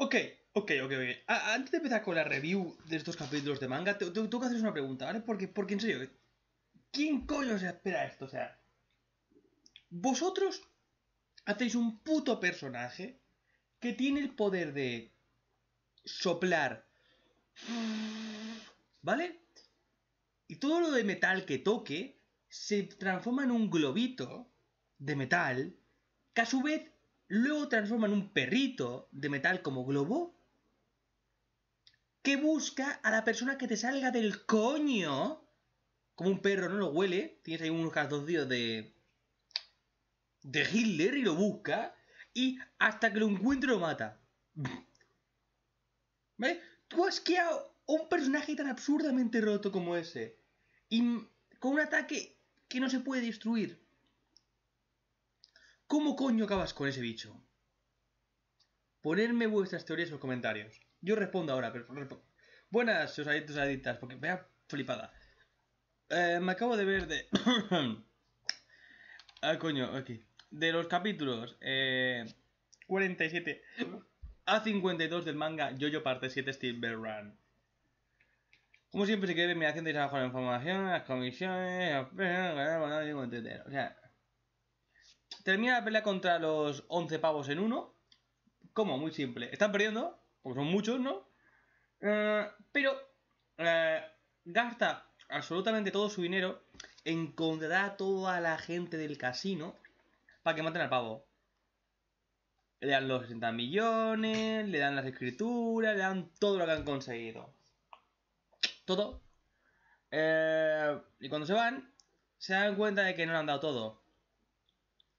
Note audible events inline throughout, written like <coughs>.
Ok, ok, ok, ok. antes de empezar con la review de estos capítulos de manga, tengo que hacer una pregunta, ¿vale? Porque, porque en serio, ¿quién coño se espera esto? O sea, vosotros hacéis un puto personaje que tiene el poder de soplar, ¿vale? Y todo lo de metal que toque se transforma en un globito de metal que a su vez luego transforma en un perrito de metal como globo que busca a la persona que te salga del coño. Como un perro no lo huele, tienes ahí unos dos de. de Hitler y lo busca. Y hasta que lo encuentre lo mata. <laughs> ¿Vale? Tú has creado un personaje tan absurdamente roto como ese. Y con un ataque que no se puede destruir. ¿Cómo coño acabas con ese bicho? Ponerme vuestras teorías en los comentarios. Yo respondo ahora, pero... Buenas, sus adictos adictas, porque vea flipada. Eh, me acabo de ver de... <coughs> ah, coño, aquí. De los capítulos 47 eh, a 52 del manga Jojo Parte 7 Steel Bell Run. Como siempre, si queréis, me hacen trabajo la información, las comisiones, O sea, Termina la pelea contra los 11 pavos en uno. ¿Cómo? Muy simple. Están perdiendo, porque son muchos, ¿no? Eh, pero eh, gasta absolutamente todo su dinero en contratar a toda la gente del casino para que maten al pavo. Le dan los 60 millones, le dan las escrituras, le dan todo lo que han conseguido. Todo. Eh, y cuando se van, se dan cuenta de que no le han dado todo.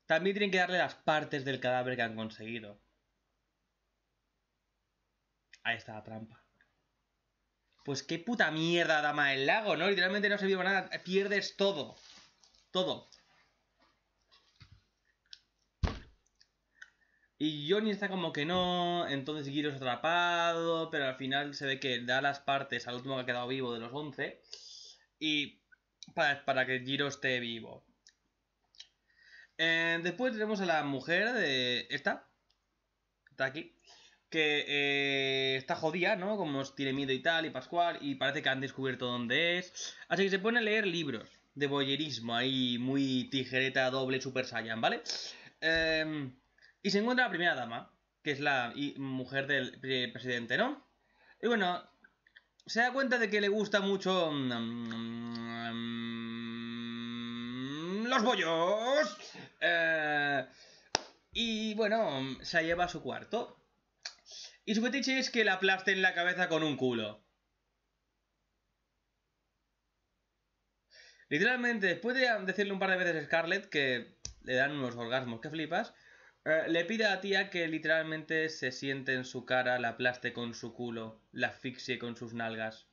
También tienen que darle las partes del cadáver que han conseguido. Ahí está la trampa. Pues qué puta mierda, dama del lago, ¿no? Literalmente no se vive nada. Pierdes todo. Todo. Y Johnny está como que no, entonces Giro es atrapado, pero al final se ve que da las partes al último que ha quedado vivo de los 11. Y para, para que Giro esté vivo. Eh, después tenemos a la mujer de esta. Está aquí. Que eh, está jodida, ¿no? Como tiene miedo y tal, y Pascual, y parece que han descubierto dónde es. Así que se pone a leer libros de boyerismo, ahí muy tijereta doble Super Saiyan, ¿vale? Em, y se encuentra la primera dama, que es la mujer del eh, presidente, ¿no? Y bueno, se da cuenta de que le gusta mucho... Mm, los bollos. Eh, y bueno, se lleva a su cuarto. Y su fetiche es que la en la cabeza con un culo. Literalmente, después de decirle un par de veces a Scarlett que le dan unos orgasmos que flipas, eh, le pide a la tía que literalmente se siente en su cara, la aplaste con su culo, la asfixie con sus nalgas.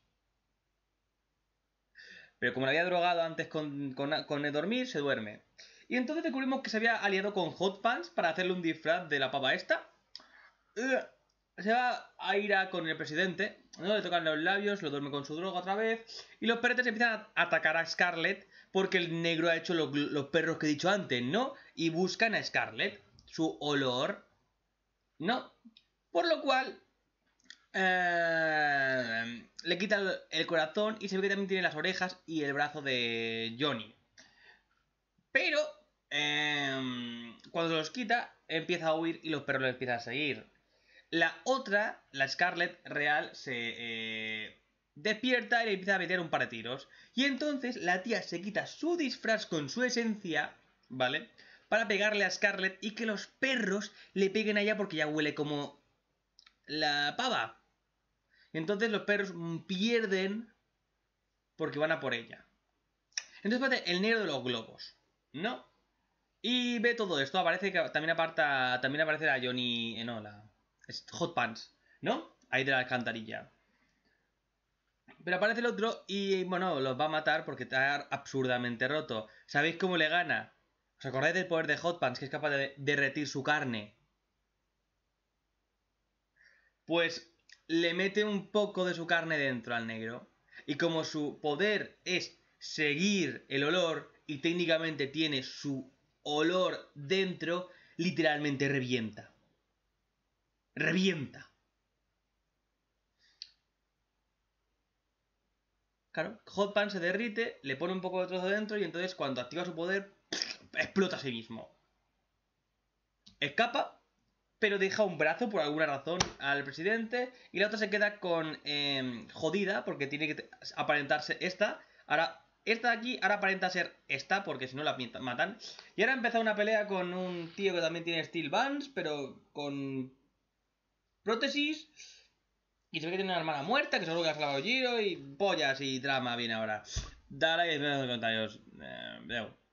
Pero como le había drogado antes con, el dormir, se duerme. Y entonces descubrimos que se había aliado con Hot Pants para hacerle un disfraz de la papa esta. Se va a ir a con el presidente, ¿no? le tocan los labios, lo duerme con su droga otra vez. Y los perretes empiezan a atacar a Scarlet. porque el negro ha hecho los perros que he dicho antes, ¿no? Y buscan a Scarlet. su olor, ¿no? Por lo cual eh, le quita el, corazón y se ve que también tiene las orejas y el brazo de Johnny. Pero em, cuando se los quita, empieza a huir y los perros le empiezan a seguir. La otra, la Scarlet real, se eh, despierta y le empieza a meter un par de tiros. Y entonces la tía se quita su disfraz con su esencia, ¿vale? Para pegarle a Scarlet y que los perros le peguen allá porque ya huele como la pava. Entonces los perros mm, pierden porque van a por ella. Entonces aparece el negro de los globos, ¿no? Y ve todo esto, aparece que también aparta, también aparece la Johnny, Enola. Eh, Hot Pants, ¿no? Ahí de la alcantarilla. Pero aparece el otro y, bueno, los va a matar porque está absurdamente roto. ¿Sabéis cómo le gana? ¿Os acordáis del poder de Hot Pants que es capaz de derretir su carne? Pues le mete un poco de su carne dentro al negro. Y como su poder es seguir el olor y técnicamente tiene su olor dentro, literalmente revienta. Revienta. Claro, Hot Pan se derrite, le pone un poco de trozo dentro y entonces cuando activa su poder, explota a sí mismo. Escapa pero deja un brazo por alguna razón al presidente y la otra se queda con em, jodida porque tiene que aparentarse esta. Ahora, esta de aquí ahora aparenta ser esta porque si no la matan. Y ahora empezado una pelea con un tío que también tiene steel bands, pero con prótesis. Y se ve que tiene una hermana muerta, que seguro que ha salvado Giro y pollas y drama viene ahora. Dale y en los comentarios. Eh,